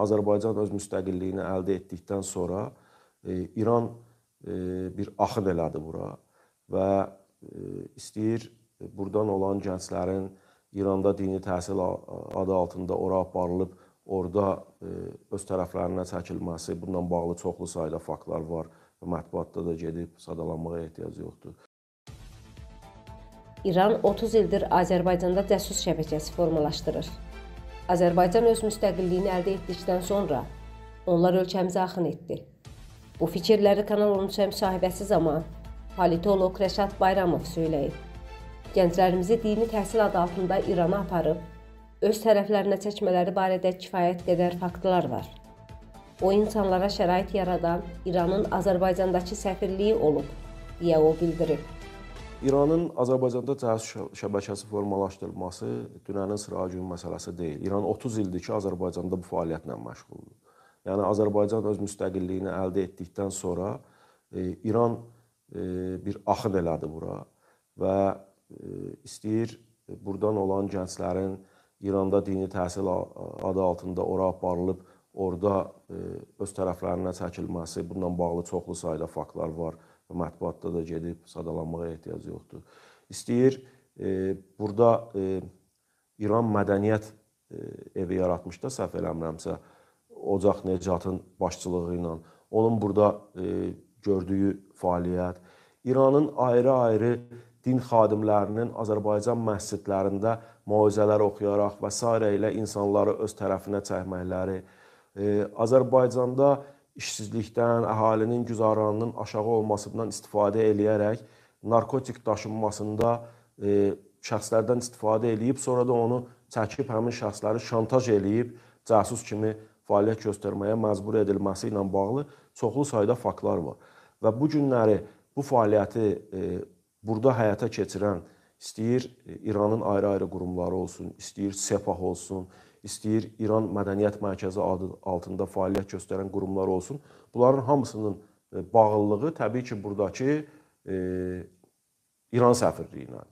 Azərbaycan öz müstəqilliyini əldə etdikdən sonra e, İran e, bir axın elədi bura və e, istəyir burdan olan gənclərin İranda dini təhsil adı altında ora aparılıb orada öz tərəflərinə çəkilməsi, bununla bağlı çoxlu sayda faktlar var və mətbuatda da gedib sadalanmağa ehtiyac yoxdur. İran 30 ildir Azərbaycanda cəsus şəbəkəsi formalaşdırır. Azərbaycan öz müstəqilliyini əldə etdikdən sonra onlar ölkəmizə axın etdi. Bu fikirləri Kanal 13-ə müsahibəsi zaman politoloq Rəşad Bayramov söyləyib. Gənclərimizi dini təhsil adı altında İrana aparıb öz tərəflərinə çəkmələri barədə kifayət qədər faktlar var. O insanlara şərait yaradan İranın Azərbaycandakı səfirliyi olub, deyə o bildirib. İranın Azərbaycanda cəhəz şəbəkəsi formalaşdırılması dünənin sıracüyün məsələsi deyil. İran 30 ildir ki, Azərbaycanda bu fəaliyyətlə məşğuldur. Yəni Azərbaycan öz müstəqilliyini əldə etdikdən sonra e, İran e, bir axın elədi bura və e, istəyir e, burdan olan gənclərin İranda dini təhsil adı altında ora aparılıb orada e, öz tərəflərinə çəkilməsi, bununla bağlı çoxlu sayda faktlar var. E, mətbuatda da gedib sadalanmağa ehtiyac yoxdur. İstəyir e, burada e, İran mədəniyyət e, evi yaratmış da səhv eləmirəmsə Ocaq Necatın başçılığı ilə onun burada e, gördüyü fəaliyyət İranın ayrı-ayrı din xadimlərinin Azərbaycan məscidlərində moizələr oxuyaraq və s. ilə insanları öz tərəfinə çəkməkləri, e, Azərbaycanda işsizlikdən, əhalinin güzaranının aşağı olmasından istifadə eləyərək narkotik daşınmasında e, şəxslərdən istifadə eləyib, sonra da onu çəkib həmin şəxsləri şantaj eləyib, casus kimi fəaliyyət göstərməyə məcbur edilməsi ilə bağlı çoxlu sayda faktlar var. Və bu günləri bu fəaliyyəti e, burada həyata keçirən istəyir İranın ayrı-ayrı qurumları olsun, istəyir SEPAH olsun, istəyir İran Mədəniyyət Mərkəzi adı altında fəaliyyət göstərən qurumlar olsun. Bunların hamısının e, bağlılığı təbii ki, burdakı e, İran səfirliyinə.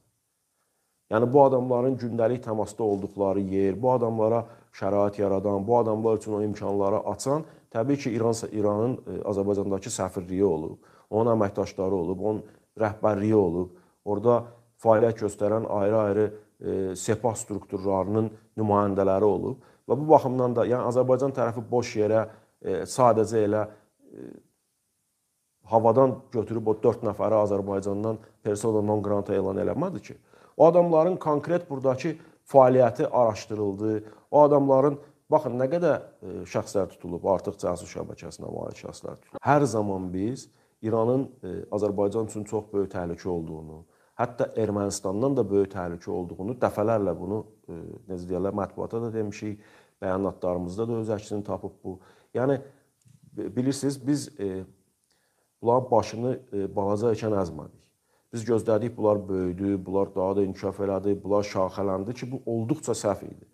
Yəni bu adamların gündəlik təmasda olduqları yer, bu adamlara şərait yaradan, bu adamlar üçün o imkanları açan təbii ki, İran İranın e, Azərbaycandakı səfirliyi olub, onun əməkdaşları olub, onun rəhbərliyi olub. Orda fəaliyyət göstərən ayrı-ayrı E, Sepah strukturlarının nümayəndələri olub və bu baxımdan da yəni Azərbaycan tərəfi boş yerə e, sadəcə elə e, havadan götürüb o 4 nəfəri Azərbaycandan persona non grata elan eləmədi ki. O adamların konkret burdakı fəaliyyəti araşdırıldı. O adamların baxın nə qədər şəxslər tutulub, artıq casus şəbəkəsinə varid şəxslər tutulub. Hər zaman biz İranın Azərbaycan üçün çox böyük təhlükə olduğunu, Hətta Ermənistandan da böyük təhlükə olduğunu dəfələrlə bunu e, necə deyirlər, mətbuata da demişik, bəyanatlarımızda da öz əksini tapıb bu. Yəni bilirsiniz, biz e, bunların başını e, balaca ikən əzmədik. Biz gözlədik bunlar böyüdü, bunlar daha da inkişaf elədi, bunlar şaxələndi ki, bu olduqca səhv idi.